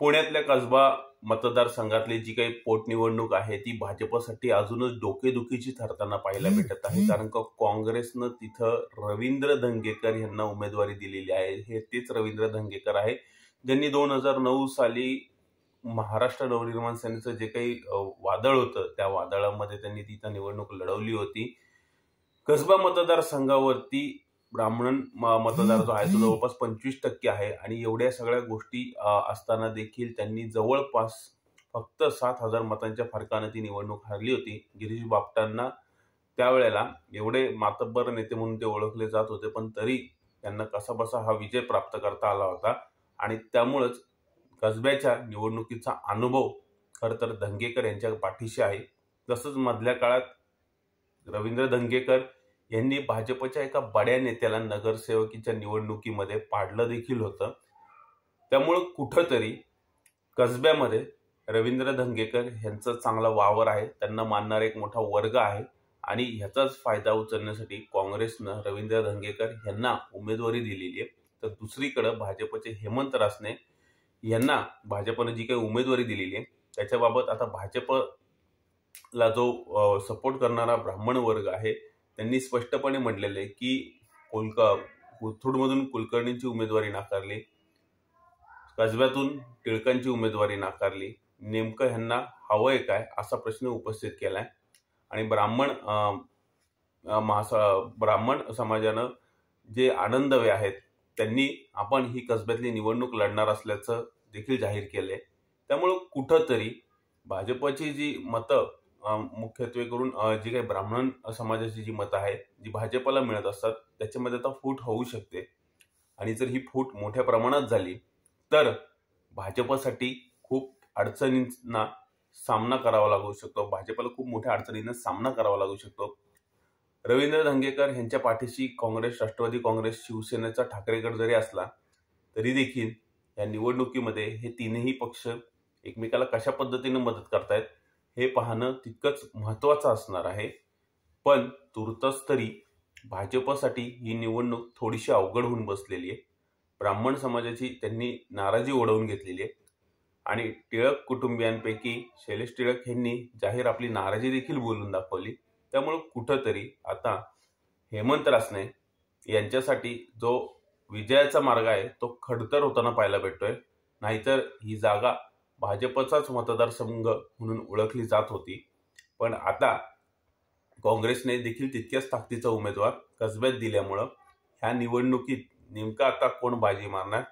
पुण्यातल्या कसबा मतदारसंघातली जी काही पोटनिवडणूक आहे ती भाजपसाठी अजूनच डोकेदुखीची ठरताना पाहायला भेटत आहे कारण का काँग्रेसनं तिथं रवींद्र धंगेकर यांना उमेदवारी दिलेली आहे हे तेच रवींद्र धंगेकर आहे ज्यांनी दोन हजार नऊ साली महाराष्ट्र नवनिर्माण सेनेचं जे काही वादळ होतं त्या वादळामध्ये त्यांनी तिथं निवडणूक लढवली होती कसबा मतदारसंघावरती ब्राह्मण मतदार जो आहे तो जवळपास पंचवीस टक्के आहे आणि एवढ्या सगळ्या गोष्टी असताना देखील त्यांनी जवळपास फक्त सात हजार मतांच्या फरकानं ती निवडणूक हरली होती गिरीश बापटांना त्यावेळेला एवढे मातब्बर नेते म्हणून ते ओळखले जात होते पण तरी त्यांना कसा बसा हा विजय प्राप्त करता आला होता आणि त्यामुळंच कसब्याच्या निवडणुकीचा अनुभव खर तर धंगेकर यांच्या पाठीशी आहे तसंच मधल्या काळात रवींद्र धंगेकर यांनी भाजपच्या एका बड्या नेत्याला नगरसेवकीच्या निवडणुकीमध्ये पाडलं देखील होतं त्यामुळं कुठंतरी कसब्यामध्ये रवींद्र धंगेकर यांचा चांगला वावर आहे त्यांना मानणारा एक मोठा वर्ग आहे आणि ह्याचाच फायदा उचलण्यासाठी काँग्रेसनं रवींद्र धंगेकर यांना उमेदवारी दिलेली आहे तर दुसरीकडं भाजपचे हेमंत रासने यांना भाजपनं जी काही उमेदवारी दिलेली आहे त्याच्याबाबत आता भाजपला जो सपोर्ट करणारा ब्राह्मण वर्ग आहे त्यांनी स्पष्टपणे म्हटलेले की कोलका कोथरूडमधून कुलकर्णींची उमेदवारी नाकारली कसब्यातून टिळकांची उमेदवारी नाकारली नेमकं ह्यांना हवं आहे काय असा प्रश्न उपस्थित केला आहे आणि ब्राह्मण महास ब्राह्मण समाजानं जे आनंदवे आहेत त्यांनी आपण ही कसब्यातली निवडणूक लढणार असल्याचं देखील जाहीर केलं आहे त्यामुळं कुठंतरी भाजपची जी मतं मुख्यत्वे करून जी काही ब्राह्मण समाजाची जी मतं आहेत जी भाजपला मिळत असतात त्याच्यामध्ये आता फूट होऊ शकते आणि जर ही फूट मोठ्या प्रमाणात झाली तर भाजपासाठी खूप अडचणींना सामना करावा लागू शकतो भाजपला खूप मोठ्या अडचणींना सामना करावा लागू शकतो रवींद्र धंगेकर यांच्या पाठीशी काँग्रेस राष्ट्रवादी काँग्रेस शिवसेनेचा ठाकरेगड जरी असला तरी देखील या निवडणुकीमध्ये हे तीनही पक्ष एकमेकाला कशा पद्धतीने मदत करतायत हे पाहणं तितकंच महत्त्वाचं असणार आहे पण तुर्तच तरी भाजपसाठी ही निवडणूक थोडीशी अवघड होऊन बसलेली आहे ब्राह्मण समाजाची त्यांनी नाराजी ओढवून घेतलेली आहे आणि टिळक कुटुंबियांपैकी शैलेश टिळक यांनी जाहीर आपली नाराजी देखील बोलून दाखवली त्यामुळं कुठंतरी आता हेमंत रासने यांच्यासाठी जो विजयाचा मार्ग आहे तो खडतर होताना पाहायला भेटतोय नाहीतर ही जागा भाजपचाच मतदारसंघ म्हणून ओळखली जात होती पण आता काँग्रेसने देखील तितक्याच ताकदीचा उमेदवार कसब्यात दिल्यामुळं ह्या निवडणुकीत नेमका आता कोण बाजी मारणार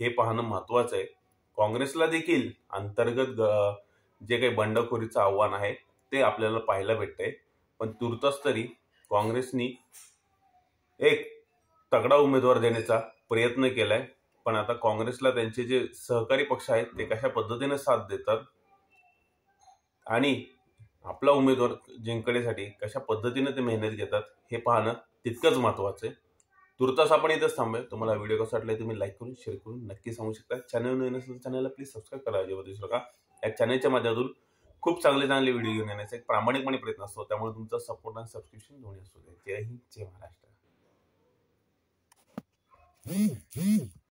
हे पाहणं महत्त्वाचं आहे काँग्रेसला देखील अंतर्गत ग जे काही बंडखोरीचं आव्हान आहे ते आपल्याला पाहायला भेटतंय पण तूर्तच तरी काँग्रेसनी एक तगडा उमेदवार देण्याचा प्रयत्न केला आहे पण आता काँग्रेसला त्यांचे जे सहकारी पक्ष आहेत ते कशा पद्धतीने साथ देतात आणि आपला उमेदवार जिंकण्यासाठी कशा पद्धतीने ते मेहनत घेतात हे पाहणं तितकंच महत्त्वाचं आहे तुर्तास आपण इथं थांबूया तुम्हाला व्हिडिओ कसा वाटला तुम्ही लाईक करून शेअर करून नक्की सांगू शकता चॅनल नवीन असेल चॅनलला प्लीज सबस्क्राईब करा अजिबात विसरू या चॅनलच्या माध्यमातून खूप चांगले चांगले व्हिडिओ घेऊन येण्याचा एक प्रामाणिकपणे प्रयत्न असतो त्यामुळे तुमचा सपोर्ट आणि सबस्क्रिप्शन दोन्ही असू दे जय हिंद जय महाराष्ट्र